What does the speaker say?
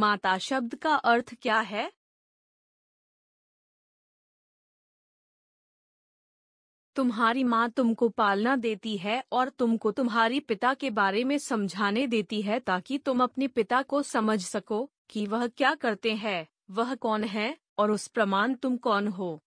माता शब्द का अर्थ क्या है तुम्हारी माँ तुमको पालना देती है और तुमको तुम्हारी पिता के बारे में समझाने देती है ताकि तुम अपने पिता को समझ सको कि वह क्या करते हैं वह कौन है और उस प्रमाण तुम कौन हो